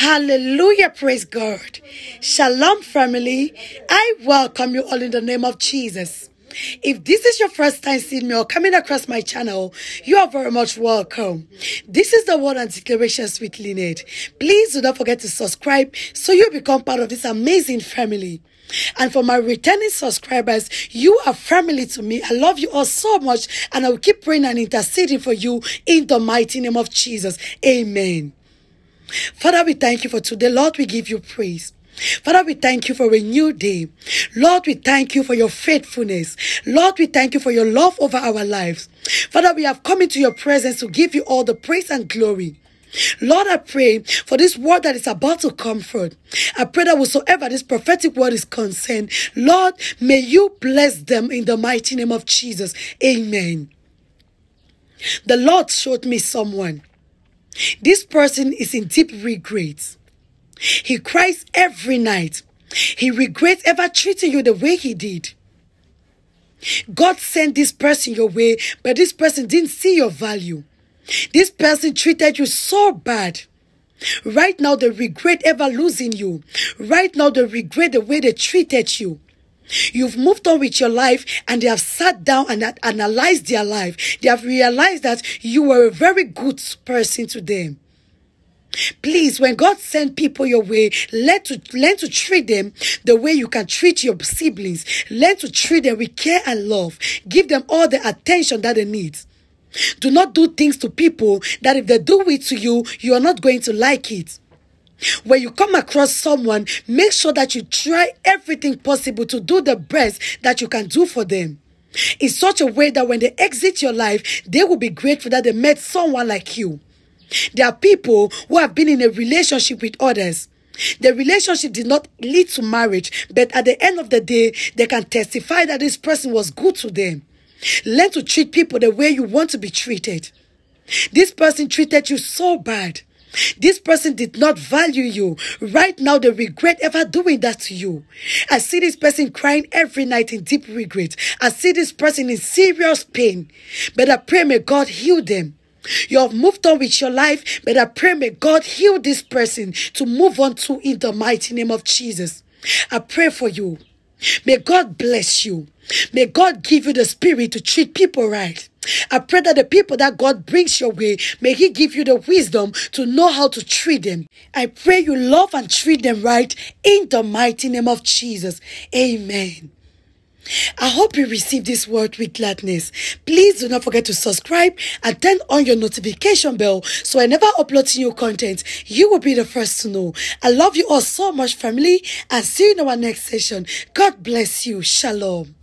Hallelujah. Praise God. Shalom, family. I welcome you all in the name of Jesus. If this is your first time seeing me or coming across my channel, you are very much welcome. This is the Word and Declarations with Lynette. Please do not forget to subscribe so you become part of this amazing family. And for my returning subscribers, you are family to me. I love you all so much and I will keep praying and interceding for you in the mighty name of Jesus. Amen. Father, we thank you for today. Lord, we give you praise. Father, we thank you for a new day. Lord, we thank you for your faithfulness. Lord, we thank you for your love over our lives. Father, we have come into your presence to give you all the praise and glory. Lord, I pray for this word that is about to comfort. I pray that whatsoever this prophetic word is concerned, Lord, may you bless them in the mighty name of Jesus. Amen. The Lord showed me someone. This person is in deep regret. He cries every night. He regrets ever treating you the way he did. God sent this person your way, but this person didn't see your value. This person treated you so bad. Right now, they regret ever losing you. Right now, they regret the way they treated you. You've moved on with your life and they have sat down and analyzed their life. They have realized that you were a very good person to them. Please, when God send people your way, learn to learn to treat them the way you can treat your siblings. Learn to treat them with care and love. Give them all the attention that they need. Do not do things to people that if they do it to you, you are not going to like it. When you come across someone, make sure that you try everything possible to do the best that you can do for them in such a way that when they exit your life, they will be grateful that they met someone like you. There are people who have been in a relationship with others. The relationship did not lead to marriage, but at the end of the day, they can testify that this person was good to them. Learn to treat people the way you want to be treated. This person treated you so bad. This person did not value you. Right now, they regret ever doing that to you. I see this person crying every night in deep regret. I see this person in serious pain. But I pray may God heal them. You have moved on with your life, but I pray may God heal this person to move on to in the mighty name of Jesus. I pray for you. May God bless you. May God give you the spirit to treat people right. I pray that the people that God brings your way, may He give you the wisdom to know how to treat them. I pray you love and treat them right in the mighty name of Jesus. Amen. I hope you receive this word with gladness. Please do not forget to subscribe and turn on your notification bell so whenever I upload new content, you will be the first to know. I love you all so much, family, and see you in our next session. God bless you. Shalom.